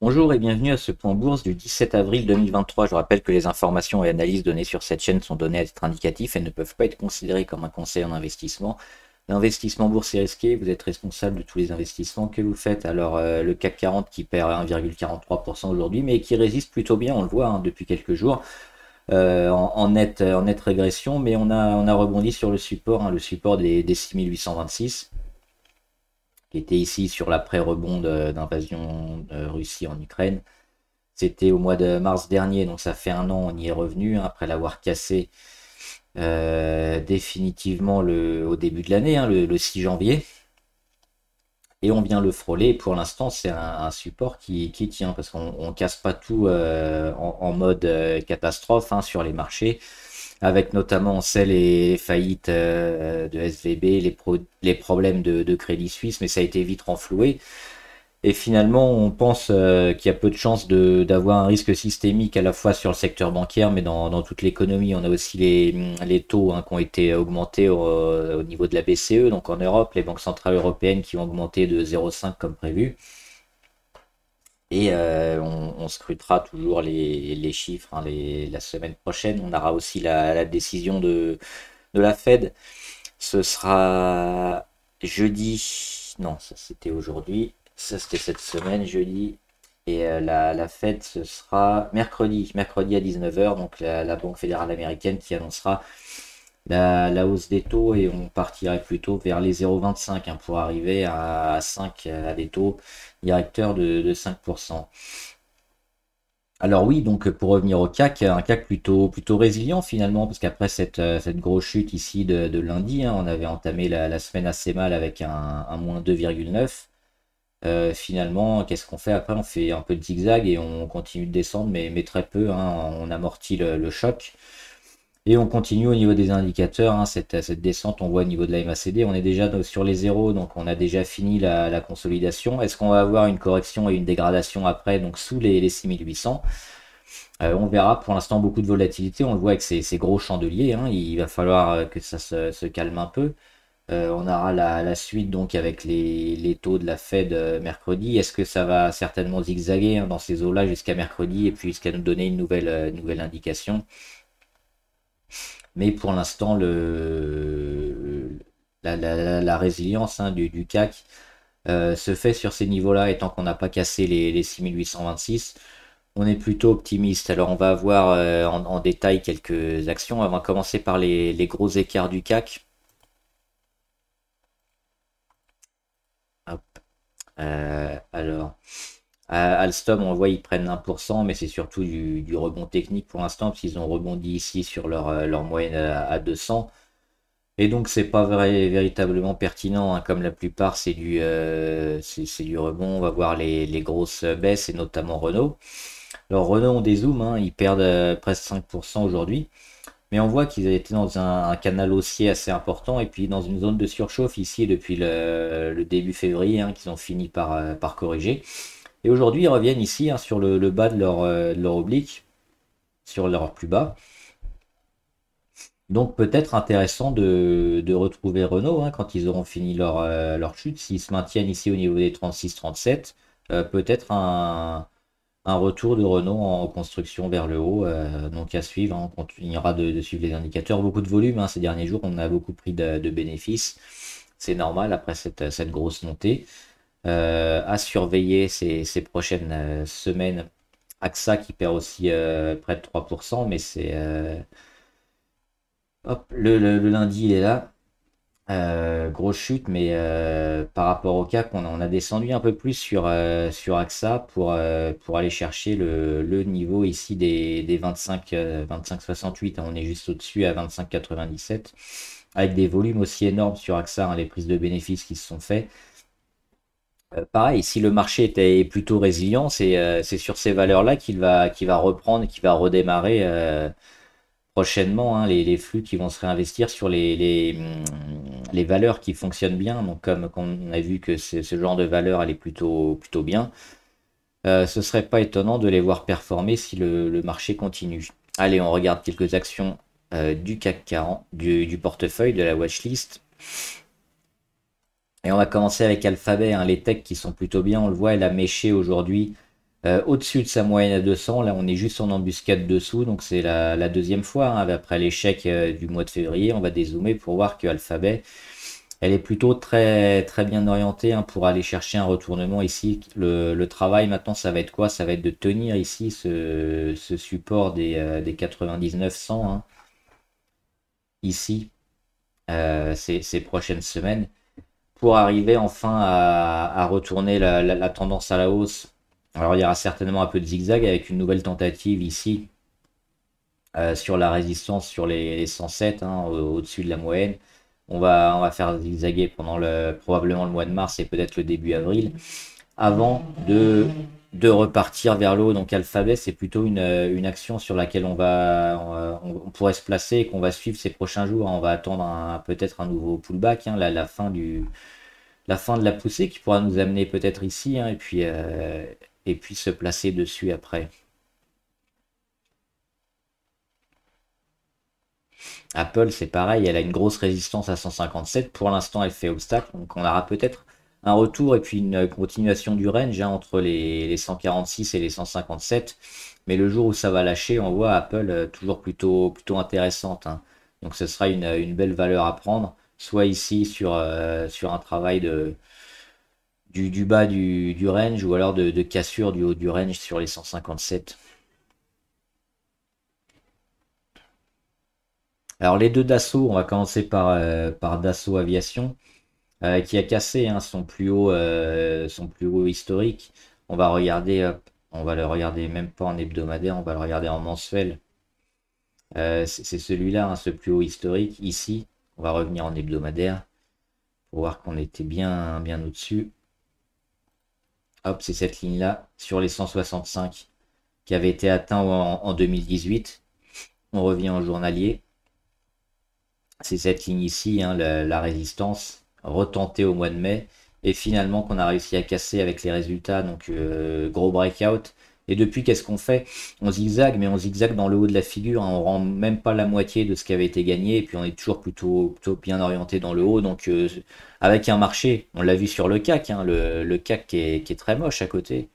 Bonjour et bienvenue à ce point bourse du 17 avril 2023. Je rappelle que les informations et analyses données sur cette chaîne sont données à titre indicatif et ne peuvent pas être considérées comme un conseil en investissement. L'investissement bourse est risqué, vous êtes responsable de tous les investissements que vous faites. Alors euh, le CAC 40 qui perd 1,43% aujourd'hui mais qui résiste plutôt bien, on le voit hein, depuis quelques jours. Euh, en, nette régression, mais on a, on a rebondi sur le support, hein, le support des, des 6826 qui était ici sur l'après-rebond euh, d'invasion Russie en Ukraine. C'était au mois de mars dernier, donc ça fait un an, on y est revenu, hein, après l'avoir cassé euh, définitivement au début de l'année, hein, le, 6 janvier. Et on vient le frôler, pour l'instant c'est un, support qui, tient, parce qu'on ne casse pas tout euh, en, mode catastrophe hein, sur les marchés avec notamment celles et faillites euh, de SVB, les, problèmes de, Crédit Suisse, mais ça a été vite renfloué. Et finalement, on pense euh, qu'il y a peu de chances d'avoir un risque systémique à la fois sur le secteur bancaire, mais dans, toute l'économie. On a aussi les, taux hein, qui ont été augmentés au, niveau de la BCE, donc en Europe, les banques centrales européennes qui ont augmenté de 0,5 comme prévu. Et euh, on, scrutera toujours les, chiffres. Hein, les, la semaine prochaine, on aura aussi la, décision de, de, la Fed. Ce sera jeudi. Non, ça c'était aujourd'hui. Ça c'était cette semaine, jeudi. Et euh, la, la, Fed, ce sera mercredi. Mercredi à 19h. Donc la, la Banque fédérale américaine qui annoncera la, hausse des taux et on partirait plutôt vers les 0,25 hein, pour arriver à 5 euh, à des taux directeurs de, 5%. Alors oui, donc pour revenir au CAC, un CAC plutôt, plutôt résilient finalement, parce qu'après cette, euh, grosse chute ici de, lundi, hein, on avait entamé la, semaine assez mal avec un, moins 2,9. Euh, finalement, qu'est-ce qu'on fait après On fait un peu de zigzag et on continue de descendre, mais, mais très peu, hein. on amortit le choc. Et on continue au niveau des indicateurs, hein, cette, descente, on voit au niveau de la MACD, on est déjà sur les zéros, donc on a déjà fini la, consolidation. Est-ce qu'on va avoir une correction et une dégradation après, donc sous les, 6800 euh, on verra pour l'instant beaucoup de volatilité, on le voit avec ces, gros chandeliers, hein. il va falloir euh, que ça se, calme un peu. Euh, on aura la, suite donc avec les, taux de la Fed mercredi. Est-ce que ça va certainement zigzaguer hein, dans ces eaux-là jusqu'à mercredi et puis jusqu'à nous donner une nouvelle, nouvelle indication mais pour l'instant, le, la, résilience hein, du, CAC euh, se fait sur ces niveaux-là, et tant qu'on n'a pas cassé les, 6826, on est plutôt optimiste. Alors on va voir euh, en, détail quelques actions. On va commencer par les, gros écarts du CAC. Euh, alors, euh, Alstom, on voit, ils prennent 1%, mais c'est surtout du, rebond technique pour l'instant, parce qu'ils ont rebondi ici sur leur, euh, leur moyenne euh, à 200. Et donc, c'est pas véritablement pertinent, hein, comme la plupart, c'est du, c'est du rebond. On va voir les, grosses baisses, et notamment Renault. Alors, Renault, on dézoome, hein. ils perdent presque 5% aujourd'hui. Mais on voit qu'ils étaient dans un, canal haussier assez important, et puis dans une zone de surchauffe ici depuis le, début février, hein, qu'ils ont fini par, par corriger. Et aujourd'hui, ils reviennent ici, hein, sur le, bas de leur, euh, leur oblique, sur leur plus bas. Donc peut-être intéressant de, retrouver Renault hein, quand ils auront fini euh, leur, chute. S'ils se maintiennent ici au niveau des 36-37, euh, peut-être un, retour de Renault en construction vers le haut. donc à suivre, hein. on continuera de, suivre les indicateurs. Beaucoup de volume ces derniers jours, on a beaucoup pris de, bénéfices. C'est normal après cette grosse montée. Euh, à surveiller ces, prochaines euh, semaines. AXA qui perd aussi euh, près de 3%, mais c'est. Hop, le, lundi, il est là. grosse chute, mais par rapport au cap, on, a descendu un peu plus sur, sur AXA pour, aller chercher le, le niveau ici des, des 25, 25 on est juste au-dessus à 25,97, avec des volumes aussi énormes sur AXA, hein, les prises de bénéfices qui se sont faites. Euh, pareil, si le marché était plutôt résilient, c'est euh, sur ces valeurs-là qu'il va, va reprendre, qu'il va redémarrer euh, prochainement hein, les, flux qui vont se réinvestir sur les, mm, valeurs qui fonctionnent bien. Donc, comme on a vu que ce genre de valeur allait plutôt, plutôt bien, ce ne serait pas étonnant de les voir performer si le, marché continue. Allez, on regarde quelques actions du CAC 40, du, du portefeuille, de la watchlist. Et on va commencer avec Alphabet, hein. les techs qui sont plutôt bien, on le voit, elle a méché aujourd'hui euh, au-dessus de sa moyenne à 200, là on est juste en embuscade dessous, donc c'est la, deuxième fois, hein. après l'échec euh, du mois de février, on va dézoomer pour voir que Alphabet, elle est plutôt très, très bien orientée hein, pour aller chercher un retournement ici. Le, travail maintenant, ça va être quoi Ça va être de tenir ici ce, support des, euh, des 99-100, ici, ces prochaines semaines pour arriver enfin à, retourner la, tendance à la hausse. Alors il y aura certainement un peu de zigzag avec une nouvelle tentative ici euh, sur la résistance sur les 107 hein, au-dessus de la moyenne. On va, on va faire zigzaguer pendant le, probablement le mois de mars et peut-être le début avril avant de de repartir vers l'eau, Donc Alphabet, c'est plutôt une, euh, action sur laquelle on va, euh, on, pourrait se placer et qu'on va suivre ces prochains jours. On va attendre peut-être un nouveau pullback, hein, la, la, fin du, la fin de la poussée qui pourra nous amener peut-être ici hein, et, puis, euh, et puis se placer dessus après. Apple, c'est pareil, elle a une grosse résistance à 157. Pour l'instant, elle fait obstacle, donc on aura peut-être un retour et puis une euh, continuation du range hein, entre les, 146 et les 157. Mais le jour où ça va lâcher, on voit Apple euh, toujours plutôt, plutôt intéressante. Hein. Donc ce sera une, belle valeur à prendre, soit ici sur, euh, sur un travail de, du, du bas du, du, range ou alors de, cassure du haut du range sur les 157. Alors les deux Dassault, on va commencer par, par Dassault Aviation. Euh, qui a cassé hein, son, plus haut, euh, son plus haut historique. On va regarder, on va le regarder même pas en hebdomadaire, on va le regarder en mensuel. Euh, c'est celui-là, hein, ce plus haut historique. Ici, on va revenir en hebdomadaire pour voir qu'on était bien, bien au-dessus. Hop, c'est cette ligne-là sur les 165 qui avait été atteint en, 2018. On revient en journalier. C'est cette ligne ici, hein, la, résistance retenté au mois de mai et finalement qu'on a réussi à casser avec les résultats. Donc euh, gros breakout. Et depuis, qu'est-ce qu'on fait On zigzague, mais on zigzague dans le haut de la figure. Hein. On rend même pas la moitié de ce qui avait été gagné. Et puis on est toujours plutôt, plutôt bien orienté dans le haut. Donc euh, avec un marché, on l'a vu sur le CAC, hein, le, CAC qui est, qui est, très moche à côté.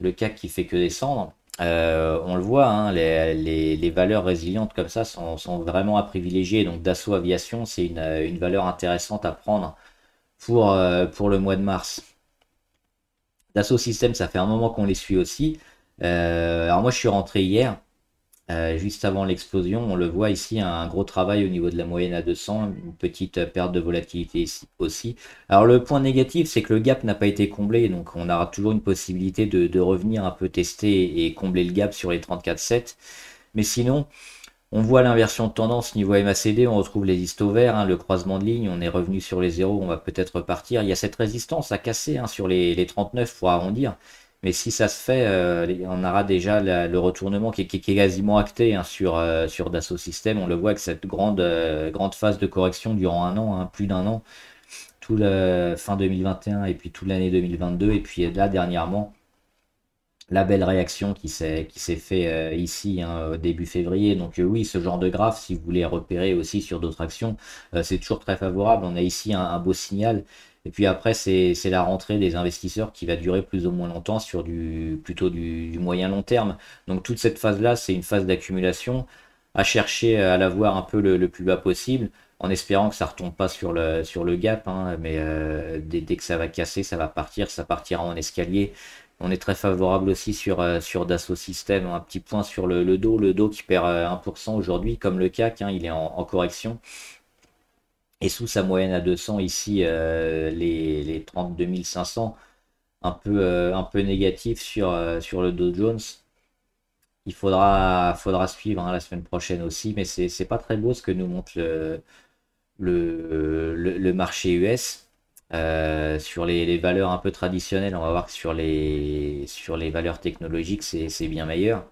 Le CAC qui fait que descendre. Euh, on le voit, hein, les, valeurs résilientes comme ça sont, vraiment à privilégier. Donc Dassault Aviation, c'est une, valeur intéressante à prendre pour, euh, pour le mois de mars. Dassault système, ça fait un moment qu'on les suit aussi. Euh, alors moi, je suis rentré hier. Euh, juste avant l'explosion, on le voit ici, un gros travail au niveau de la moyenne à 200, une petite perte de volatilité ici aussi. Alors le point négatif, c'est que le gap n'a pas été comblé, donc on aura toujours une possibilité de, revenir un peu tester et combler le gap sur les 34,7. Mais sinon, on voit l'inversion de tendance niveau MACD, on retrouve les listes verts, hein, le croisement de ligne, on est revenu sur les zéros, on va peut-être repartir. Il y a cette résistance à casser hein, sur les, les 39, pour arrondir. Mais si ça se fait, euh, on aura déjà le retournement qui, est quasiment acté hein, sur, euh, sur Dassault System. On le voit avec cette grande, euh, grande phase de correction durant un an, hein, plus d'un an, tout fin 2021 et puis toute l'année 2022. Et puis là, dernièrement, la belle réaction qui s'est fait euh, ici hein, début février. Donc euh, oui, ce genre de graphe, si vous voulez repérer aussi sur d'autres actions, euh, c'est toujours très favorable. On a ici un, beau signal. Et puis après, c'est la rentrée des investisseurs qui va durer plus ou moins longtemps sur du plutôt du, moyen long terme. Donc toute cette phase-là, c'est une phase d'accumulation à chercher à l'avoir un peu le, plus bas possible en espérant que ça ne retombe pas sur le, sur le gap, hein, mais dès, dès que ça va casser, ça va partir, ça partira en escalier, on est très favorable aussi sur, euh, sur Dassault Systèmes. Un petit point sur le, dos, le dos qui perd 1% euh, aujourd'hui, comme le CAC, hein, il est en, correction. Et sous sa moyenne à 200 ici, euh, les, les 32 500, un peu, un peu négatif sur, sur le Dow Jones. Il faudra, faudra suivre hein, la semaine prochaine aussi, mais c'est pas très beau ce que nous montre le, le, le marché US. Euh, sur les, valeurs un peu traditionnelles, on va voir que sur les, sur les valeurs technologiques, c'est bien meilleur.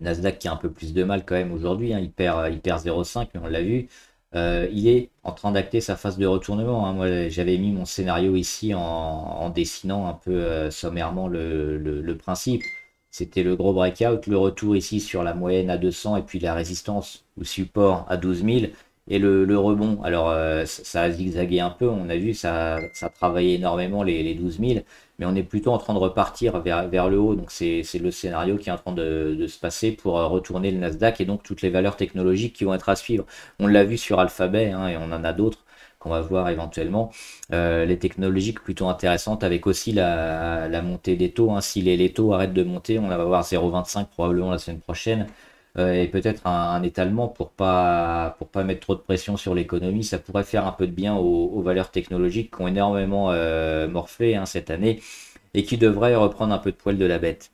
Nasdaq qui a un peu plus de mal quand même aujourd'hui, hein, il perd, il perd 0,5, mais on l'a vu. Euh, il est en train d'acter sa phase de retournement. Hein. Moi, j'avais mis mon scénario ici en, dessinant un peu euh, sommairement le, le, le principe. C'était le gros breakout, le retour ici sur la moyenne à 200 et puis la résistance ou support à 12 000 et le, rebond. Alors, euh, ça a zigzagué un peu, on a vu, ça, ça a travaillé énormément les, 12 000, mais on est plutôt en train de repartir vers, le haut. Donc, c'est le scénario qui est en train de, se passer pour euh, retourner le Nasdaq et donc toutes les valeurs technologiques qui vont être à suivre. On l'a vu sur Alphabet hein, et on en a d'autres qu'on va voir éventuellement. Euh, les technologiques plutôt intéressantes avec aussi la, montée des taux. Hein. Si les, les, taux arrêtent de monter, on va avoir 0,25 probablement la semaine prochaine. Euh, et peut-être un, étalement pour pas pour pas mettre trop de pression sur l'économie. Ça pourrait faire un peu de bien aux, valeurs technologiques qui ont énormément euh, morflé hein, cette année et qui devraient reprendre un peu de poil de la bête.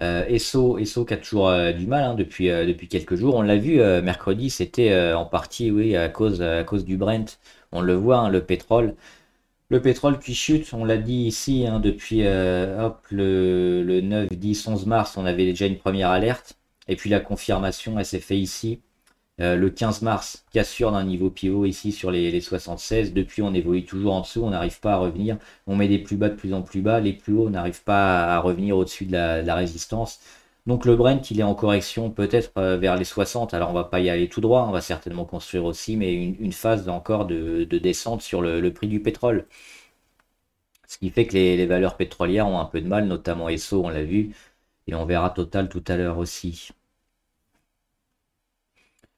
Euh, ESSO, ESSO, qui a toujours du mal hein, depuis, depuis quelques jours. On l'a vu mercredi, c'était en partie oui, à, cause, à cause du Brent. On le voit, hein, le pétrole. Le pétrole qui chute, on l'a dit ici, hein, depuis euh, le, 9, 10, 11 mars, on avait déjà une première alerte. Et puis la confirmation, elle s'est faite ici, euh, le 15 mars, cassure d'un niveau pivot ici sur les, 76. Depuis, on évolue toujours en dessous, on n'arrive pas à revenir. On met des plus bas de plus en plus bas, les plus hauts, n'arrivent pas à revenir au-dessus de la résistance. Donc le Brent, il est en correction peut-être euh, vers les 60. Alors on va pas y aller tout droit, on va certainement construire aussi, mais une, phase encore de, descente sur le, prix du pétrole. Ce qui fait que les, valeurs pétrolières ont un peu de mal, notamment ESSO, on l'a vu, et on verra Total tout à l'heure aussi.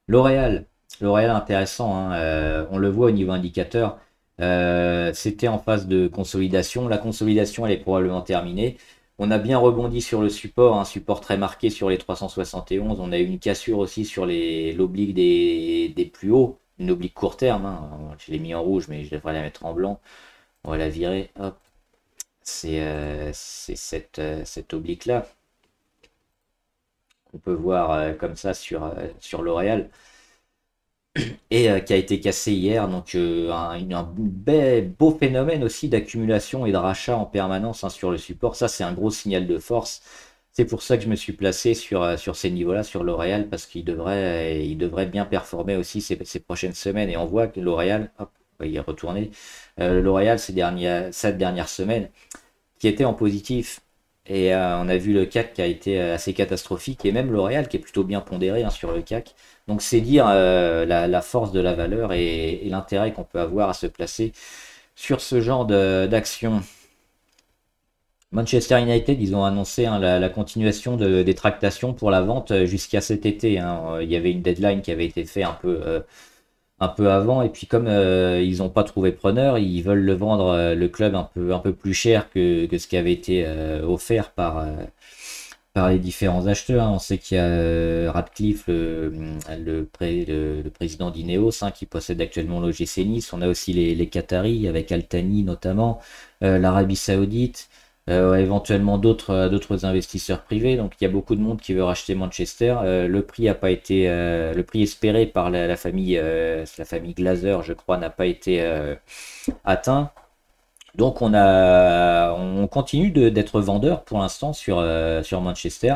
L'Oréal, L'Oréal intéressant, hein, euh, on le voit au niveau indicateur, euh, c'était en phase de consolidation. La consolidation, elle est probablement terminée. On a bien rebondi sur le support, un support très marqué sur les 371. On a eu une cassure aussi sur l'oblique des, des, plus hauts, une oblique court terme. Hein. Je l'ai mis en rouge, mais je devrais la mettre en blanc. On va la virer. C'est euh, euh, cette, oblique-là. On peut voir euh, comme ça sur, sur L'Oréal et euh, qui a été cassé hier. Donc euh, un, beau phénomène aussi d'accumulation et de rachat en permanence hein, sur le support. Ça, c'est un gros signal de force. C'est pour ça que je me suis placé sur, euh, ces niveaux-là, sur L'Oréal, parce qu'il devrait, bien performer aussi ces, prochaines semaines. Et on voit que L'Oréal, hop, il est retourné, L'Oréal, cette dernière semaine, qui était en positif et euh, on a vu le CAC qui a été euh, assez catastrophique et même L'Oréal qui est plutôt bien pondéré hein, sur le CAC. Donc c'est dire euh, la, force de la valeur et, l'intérêt qu'on peut avoir à se placer sur ce genre d'action. Manchester United, ils ont annoncé hein, la, continuation des tractations pour la vente jusqu'à cet été. Hein. Il y avait une deadline qui avait été faite un peu peu avant. Et puis comme euh, ils n'ont pas trouvé preneur, ils veulent le vendre euh, le club un peu, un peu plus cher que, ce qui avait été euh, offert par, par les différents acheteurs. Hein. On sait qu'il y a Radcliffe, le, le, président d'Ineos, hein, qui possède actuellement l'OGC Nice. On a aussi les, les Qataris, avec Altani notamment, l'Arabie Saoudite. Euh, éventuellement d'autres euh, d'autres investisseurs privés. Donc il y a beaucoup de monde qui veut racheter Manchester. Euh, le prix a pas été le prix espéré par la, la famille la famille Glazer, je crois, n'a pas été atteint. Donc on a on continue d'être vendeur pour l'instant sur sur Manchester,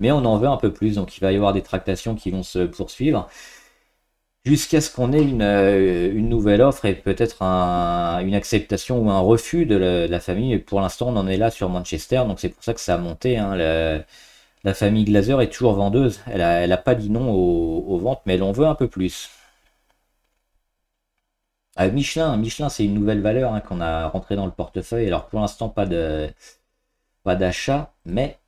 mais on en veut un peu plus. Donc il va y avoir des tractations qui vont se poursuivre jusqu'à ce qu'on ait une, euh, une, nouvelle offre et peut-être un, une acceptation ou un refus de, la famille. Et pour l'instant, on en est là sur Manchester, donc c'est pour ça que ça a monté. Hein. la famille Glazer est toujours vendeuse. Elle n'a elle a pas dit non aux, ventes, mais elle en veut un peu plus. Ah, Michelin, Michelin c'est une nouvelle valeur hein, qu'on a rentrée dans le portefeuille. Alors pour l'instant, pas de pas d'achat, mais...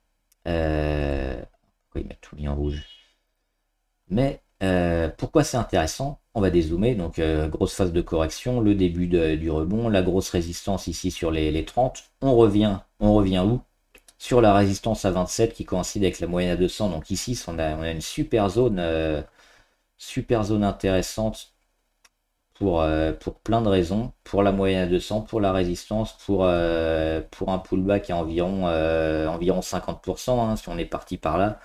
Euh, pourquoi ils mettent tout lien en rouge Mais euh, pourquoi c'est intéressant On va dézoomer, donc euh, grosse phase de correction, le début du rebond, la grosse résistance ici sur les, 30. On revient, on revient où Sur la résistance à 27 qui coïncide avec la moyenne à 200. Donc ici, on a, une super zone, euh, super zone intéressante pour, plein de raisons. Pour la moyenne à 200, pour la résistance, pour, un pullback à environ, environ 50%, hein, si on est parti par là.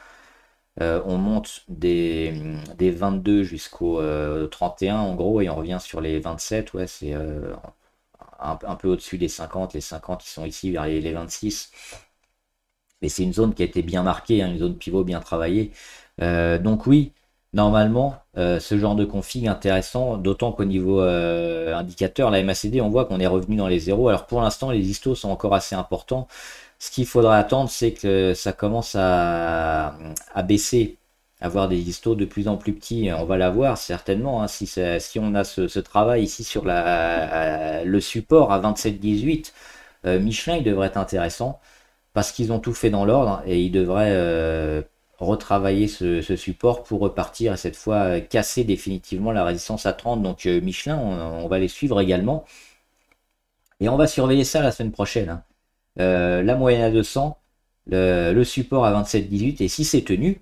Euh, on monte des, 22 jusqu'au 31 euh, en gros et on revient sur les 27. Ouais, c'est euh, un, peu au-dessus des 50. Les 50 qui sont ici vers les, 26. Mais c'est une zone qui a été bien marquée, hein, une zone pivot bien travaillée. donc oui, normalement, ce genre de config intéressant, d'autant qu'au niveau indicateur, la MACD, on voit qu'on est revenu dans les zéros. Alors pour l'instant, les histos sont encore assez importants. Ce qu'il faudra attendre, c'est que ça commence à, à baisser, avoir des histos de plus en plus petits. On va l'avoir certainement. Hein, si, on a ce, travail ici sur le support à 27-18, euh, Michelin, il devrait être intéressant parce qu'ils ont tout fait dans l'ordre et ils devraient euh, retravailler ce, support pour repartir et cette fois euh, casser définitivement la résistance à 30. Donc Michelin, on, va les suivre également. Et on va surveiller ça la semaine prochaine. Hein. Euh, la moyenne à 200, le, support à 27,18 et si c'est tenu,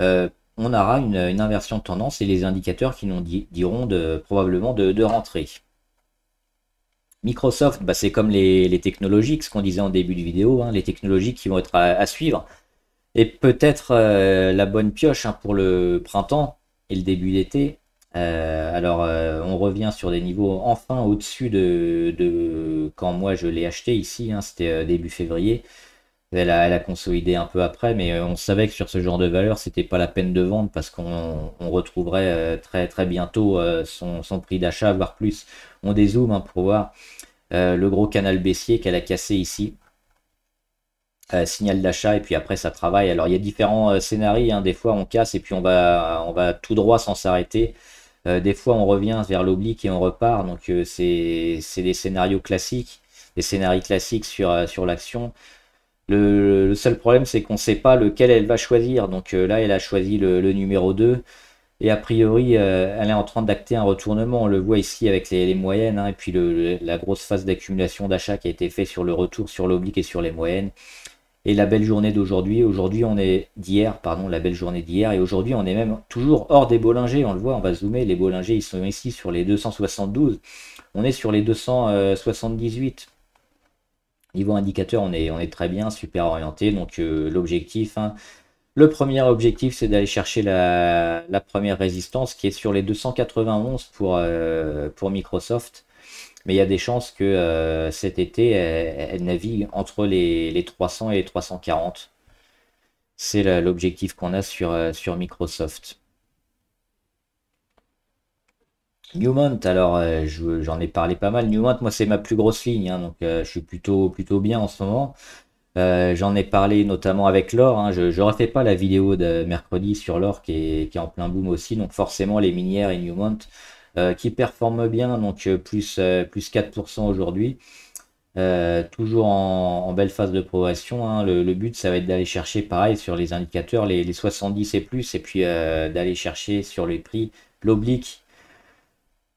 euh, on aura une, inversion de tendance et les indicateurs qui nous diront probablement de, rentrer. Microsoft, bah, c'est comme les, technologies, ce qu'on disait en début de vidéo, hein, les technologies qui vont être à, suivre. Et peut-être euh, la bonne pioche hein, pour le printemps et le début d'été, euh, alors, euh, on revient sur des niveaux enfin au-dessus de, quand moi je l'ai acheté ici, hein, c'était euh, début février. Elle a, consolidé un peu après, mais on savait que sur ce genre de valeur, c'était pas la peine de vendre parce qu'on retrouverait très très bientôt son, prix d'achat, voire plus. On dézoome hein, pour voir le gros canal baissier qu'elle a cassé ici. signal d'achat et puis après ça travaille. Alors il y a différents scénarios, hein. des fois on casse et puis on va, on va tout droit sans s'arrêter. Euh, des fois, on revient vers l'oblique et on repart. Donc, euh, c'est des scénarios classiques, des scénarios classiques sur, euh, sur l'action. Le, seul problème, c'est qu'on ne sait pas lequel elle va choisir. Donc là, elle a choisi le, numéro 2. Et a priori, elle est en train d'acter un retournement. On le voit ici avec les, moyennes. Hein. et puis, la grosse phase d'accumulation d'achat qui a été faite sur le retour, sur l'oblique et sur les moyennes. Et la belle journée d'aujourd'hui, aujourd'hui on est d'hier, pardon, la belle journée d'hier, et aujourd'hui on est même toujours hors des Bollinger, on le voit, on va zoomer, les Bollinger ils sont ici sur les 272, on est sur les 278. Niveau indicateur, on est, on est très bien, super orienté, donc euh, l'objectif, hein. le premier objectif, c'est d'aller chercher la, première résistance qui est sur les 291 pour, euh, pour Microsoft mais il y a des chances que euh, cet été, elle, navigue entre les, 300 et les 340. C'est l'objectif qu'on a sur, euh, sur Microsoft. Newmont, alors euh, j'en ai parlé pas mal. Newmont, moi c'est ma plus grosse ligne, hein, donc je suis plutôt, plutôt bien en ce moment. j'en ai parlé notamment avec l'or. Hein. je ne refais pas la vidéo de mercredi sur l'or qui qui est en plein boom aussi, donc forcément les minières et Newmont, euh, qui performe bien, donc euh, plus, 4% euh, aujourd'hui. toujours en, belle phase de progression. Hein. Le, but, ça va être d'aller chercher, pareil, sur les indicateurs, les, 70 et plus, et puis d'aller chercher sur les prix l'oblique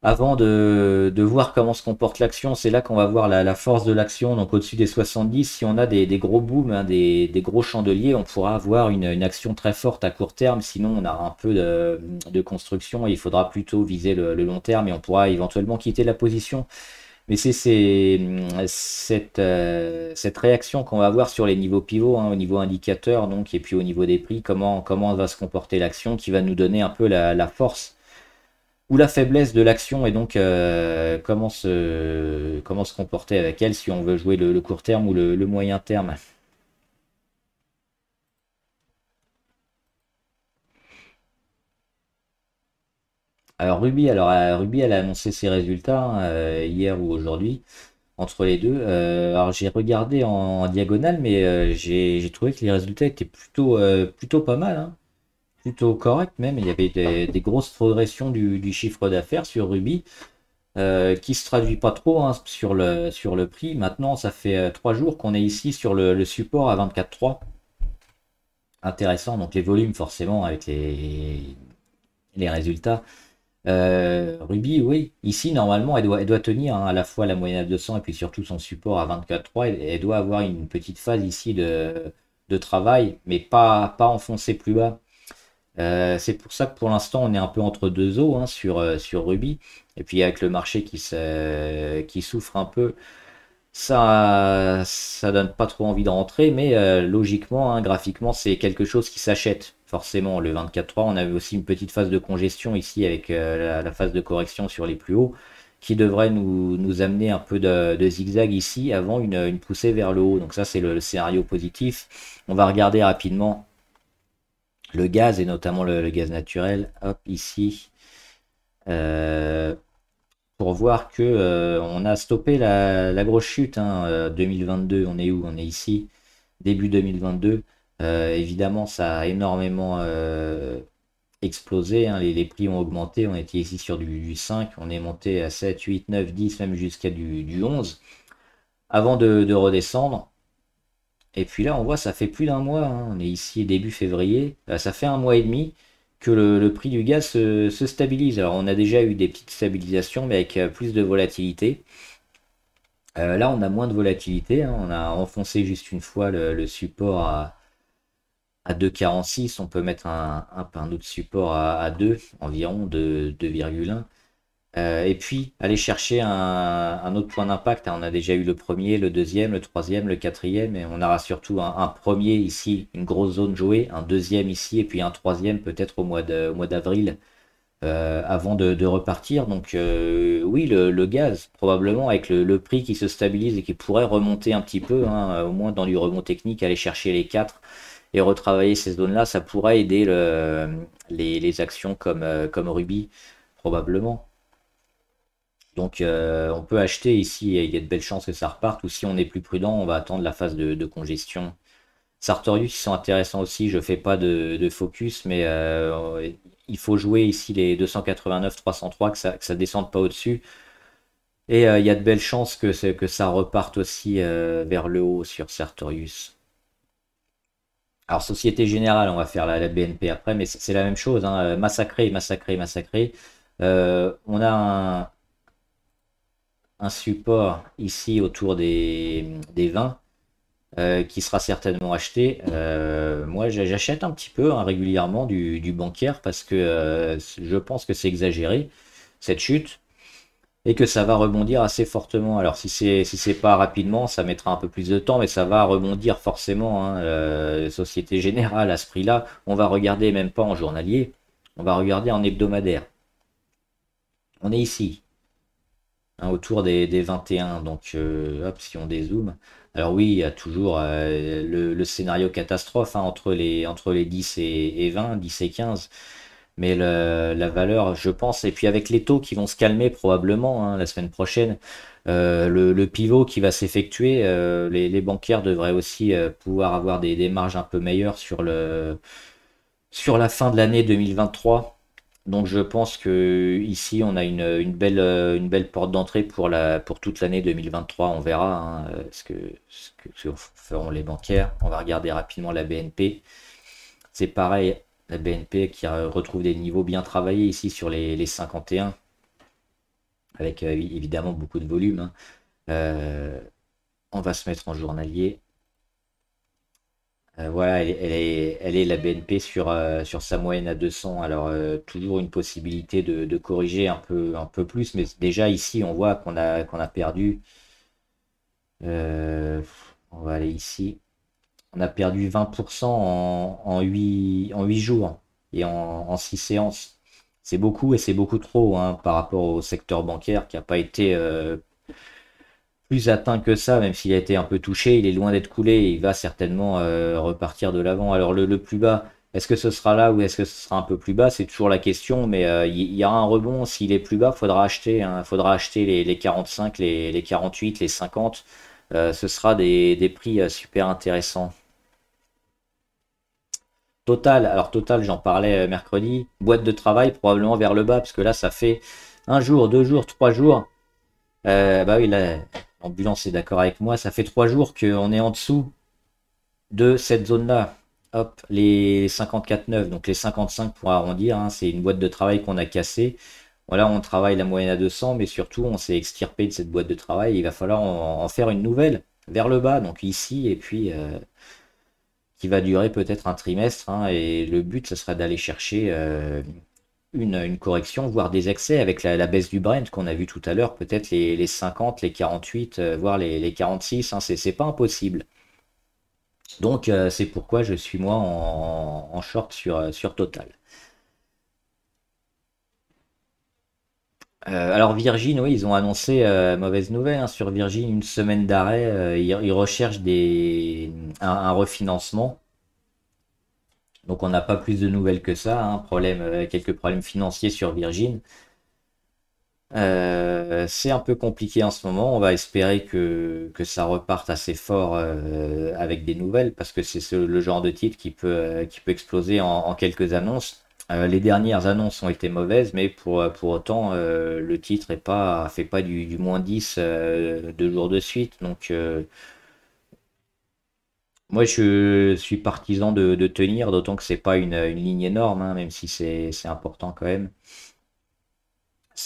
avant de, voir comment se comporte l'action, c'est là qu'on va voir la, force de l'action. Donc au-dessus des 70, si on a des, gros booms, hein, des, gros chandeliers, on pourra avoir une, action très forte à court terme. Sinon, on a un peu de, construction et il faudra plutôt viser le, long terme et on pourra éventuellement quitter la position. Mais c'est euh, cette, réaction qu'on va avoir sur les niveaux pivots, hein, au niveau indicateur donc, et puis au niveau des prix, comment, va se comporter l'action qui va nous donner un peu la force ou la faiblesse de l'action et donc euh, comment, se, comment se comporter avec elle si on veut jouer le, court terme ou le, moyen terme. Alors Ruby, alors euh, Ruby, elle a annoncé ses résultats hein, euh, hier ou aujourd'hui entre les deux. alors j'ai regardé en, diagonale, mais j'ai trouvé que les résultats étaient plutôt, plutôt pas mal. Hein plutôt correct même. Il y avait des, grosses progressions du, chiffre d'affaires sur Ruby euh, qui se traduit pas trop hein, sur, le, sur le prix. Maintenant, ça fait euh, trois jours qu'on est ici sur le, support à 24.3. Intéressant, donc les volumes forcément avec les, résultats. Euh, Ruby, oui, ici normalement elle doit, doit tenir hein, à la fois la moyenne à 200 et puis surtout son support à 24.3. Elle, elle, doit avoir une petite phase ici de, travail, mais pas, pas enfoncer plus bas. Euh, c'est pour ça que pour l'instant on est un peu entre deux eaux hein, euh, sur, Ruby. Et puis avec le marché qui, qui souffre un peu, ça ça donne pas trop envie de rentrer. Mais euh, logiquement, hein, graphiquement, c'est quelque chose qui s'achète forcément. Le 24-3, on avait aussi une petite phase de congestion ici avec la, phase de correction sur les plus hauts qui devrait nous, amener un peu de, zigzag ici avant une, poussée vers le haut. Donc ça c'est le scénario positif. On va regarder rapidement le gaz et notamment le, gaz naturel, hop ici, euh, pour voir que euh, on a stoppé la, grosse chute 2022. Hein, euh, on est où On est ici, début 2022. évidemment, ça a énormément explosé. Hein. les, prix ont augmenté. On était ici sur du, 5, on est monté à 7, 8, 9, 10, même jusqu'à du, 11 avant de, de redescendre. Et puis là, on voit, ça fait plus d'un mois, hein. on est ici début février, bah, ça fait un mois et demi que le, prix du gaz se, stabilise. Alors on a déjà eu des petites stabilisations, mais avec euh, plus de volatilité. Euh, là, on a moins de volatilité, hein. on a enfoncé juste une fois le, support à, 2,46, on peut mettre un, autre support à, à 2, environ 2,1. Euh, et puis, aller chercher un, autre point d'impact. Hein. On a déjà eu le premier, le deuxième, le troisième, le quatrième, et on aura surtout un, premier ici, une grosse zone jouée, un deuxième ici, et puis un troisième peut-être au mois d'avril, euh, avant de, repartir. Donc euh, oui, le, gaz, probablement, avec le, prix qui se stabilise et qui pourrait remonter un petit peu, hein, au moins dans du remont technique, aller chercher les quatre et retravailler ces zones-là, ça pourrait aider les, actions comme Ruby, probablement. Donc euh, on peut acheter ici, et il y a de belles chances que ça reparte, ou si on est plus prudent, on va attendre la phase de, congestion. Sartorius, ils sont intéressants aussi, je ne fais pas de, focus, mais euh, il faut jouer ici les 289-303, que ça ne descende pas au-dessus. Et euh, il y a de belles chances que, que ça reparte aussi vers le haut sur Sartorius. Alors Société Générale, on va faire la, BNP après, mais c'est la même chose, hein, massacré, massacré, massacré. on a un, un support ici autour des, des vins euh, qui sera certainement acheté. Euh, moi, j'achète un petit peu hein, régulièrement du, du, bancaire parce que euh, je pense que c'est exagéré, cette chute, et que ça va rebondir assez fortement. Alors, si c'est si c'est pas rapidement, ça mettra un peu plus de temps, mais ça va rebondir forcément. Hein, Société Générale, à ce prix-là, on va regarder même pas en journalier, on va regarder en hebdomadaire. On est ici, autour des, 21, donc euh, hop, si on dézoome. Alors oui, il y a toujours euh, le, scénario catastrophe hein, entre, les, entre les 10 et, 20, 10 et 15. Mais la valeur, je pense, et puis avec les taux qui vont se calmer probablement hein, la semaine prochaine, euh, le, pivot qui va s'effectuer, les, bancaires devraient aussi pouvoir avoir des, des marges un peu meilleures sur, le, sur la fin de l'année 2023. Donc je pense que ici on a une, belle, euh, une belle porte d'entrée pour, la, pour toute l'année 2023. On verra hein, euh, ce, que, ce, feront les bancaires. On va regarder rapidement la BNP. C'est pareil, la BNP qui retrouve des niveaux bien travaillés ici sur les, 51, avec euh, évidemment beaucoup de volume. Hein. on va se mettre en journalier. Euh, voilà, elle, est, la BNP sur, euh, sur sa moyenne à 200. Alors, euh, toujours une possibilité de, corriger un peu, un peu plus, mais déjà ici, on voit qu'on a, qu'on a perdu. on va aller ici. On a perdu 20% en, 8, en jours et en, 6 séances. C'est beaucoup et c'est beaucoup trop hein, par rapport au secteur bancaire qui n'a pas été plus atteint que ça, même s'il a été un peu touché, il est loin d'être coulé il va certainement euh, repartir de l'avant. Alors le, plus bas, est-ce que ce sera là ou est-ce que ce sera un peu plus bas C'est toujours la question, mais euh, il y, aura un rebond. S'il est plus bas, faudra acheter. un hein, faudra acheter les, 45, les, 48, les 50. Euh, ce sera des, prix super intéressants. Total, alors Total, j'en parlais mercredi. Boîte de travail probablement vers le bas, parce que là, ça fait un jour, deux jours, trois jours. bah oui, là, Ambulance est d'accord avec moi. Ça fait trois jours qu'on est en dessous de cette zone-là. Hop, les 54,9, donc les 55 pour arrondir, hein, c'est une boîte de travail qu'on a cassée. Voilà, on travaille la moyenne à 200, mais surtout, on s'est extirpé de cette boîte de travail. Il va falloir en, faire une nouvelle, vers le bas, donc ici, et puis euh, qui va durer peut-être un trimestre. Hein, et le but, ce sera d'aller chercher... Euh, une, correction, voire des excès avec la, baisse du Brent qu'on a vu tout à l'heure, peut-être les, 50, les 48, euh, voire les, 46, hein, c'est pas impossible. Donc euh, c'est pourquoi je suis moi en, short sur, euh, sur Total. alors Virgin, oui, ils ont annoncé mauvaise nouvelle hein, sur Virgin, une semaine d'arrêt. ils, recherchent des, un, refinancement. Donc on n'a pas plus de nouvelles que ça. Hein. Problème, euh, quelques problèmes financiers sur Virgin. Euh, c'est un peu compliqué en ce moment. On va espérer que, ça reparte assez fort euh, avec des nouvelles parce que c'est le genre de titre qui peut, qui peut exploser en, quelques annonces. les dernières annonces ont été mauvaises, mais pour, pour autant, le titre ne pas, fait pas du, moins 10 deux jours de suite. Donc moi, je suis partisan de, tenir, d'autant que ce n'est pas une, ligne énorme, hein, même si c'est important quand même.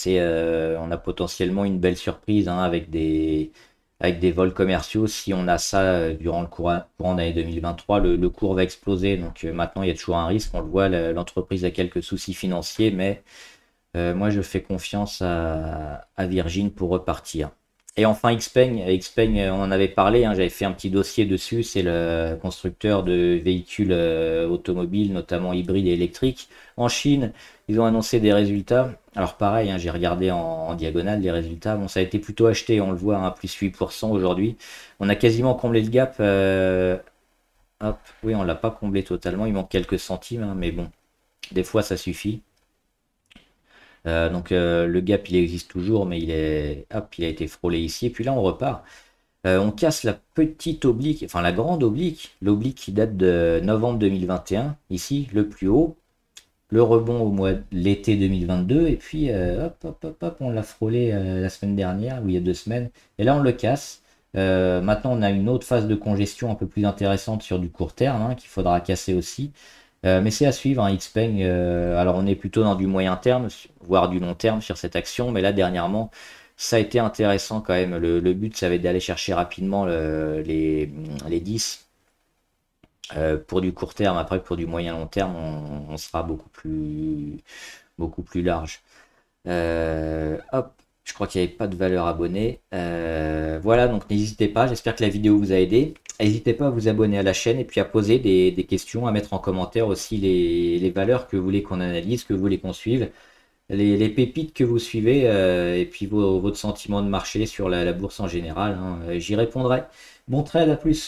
Euh, on a potentiellement une belle surprise hein, avec des avec des vols commerciaux. Si on a ça euh, durant le courant, 2023, le, cours va exploser. Donc euh, maintenant, il y a toujours un risque. On le voit, l'entreprise a quelques soucis financiers, mais moi, je fais confiance à Virgin pour repartir. Et enfin, Xpeng, Xpeng, euh, on en avait parlé, hein, j'avais fait un petit dossier dessus, c'est le constructeur de véhicules euh, automobiles, notamment hybrides et électriques. En Chine, ils ont annoncé des résultats. Alors pareil, hein, j'ai regardé en, diagonale les résultats. Bon, ça a été plutôt acheté, on le voit, à hein, plus 8% aujourd'hui. On a quasiment comblé le gap. Euh, hop, oui, on ne l'a pas comblé totalement, il manque quelques centimes, mais bon, des fois ça suffit. Euh, donc euh, le gap il existe toujours, mais il est hop, il a été frôlé ici. Et puis là on repart. Euh, on casse la petite oblique, enfin la grande oblique, l'oblique qui date de novembre 2021, ici le plus haut, le rebond au mois l'été 2022, et puis hop, hop, hop, on l'a frôlé la semaine dernière, ou il y a deux semaines, et là on le casse. maintenant on a une autre phase de congestion un peu plus intéressante sur du court terme, hein, qu'il faudra casser aussi. Euh, mais c'est à suivre, hein, Xpeng. Euh, alors on est plutôt dans du moyen terme, voire du long terme sur cette action, mais là dernièrement, ça a été intéressant quand même. Le, but, ça être d'aller chercher rapidement les, les, 10 euh, pour du court terme. Après, pour du moyen long terme, on, sera beaucoup plus, beaucoup plus large. hop, je crois qu'il n'y avait pas de valeur abonnée. voilà, donc n'hésitez pas. J'espère que la vidéo vous a aidé. N'hésitez pas à vous abonner à la chaîne et puis à poser des, questions, à mettre en commentaire aussi les, valeurs que vous voulez qu'on analyse, que vous voulez qu'on suive, les, pépites que vous suivez euh, et puis vos, votre sentiment de marché sur la, bourse en général. Hein, j'y répondrai. Bon trade, à plus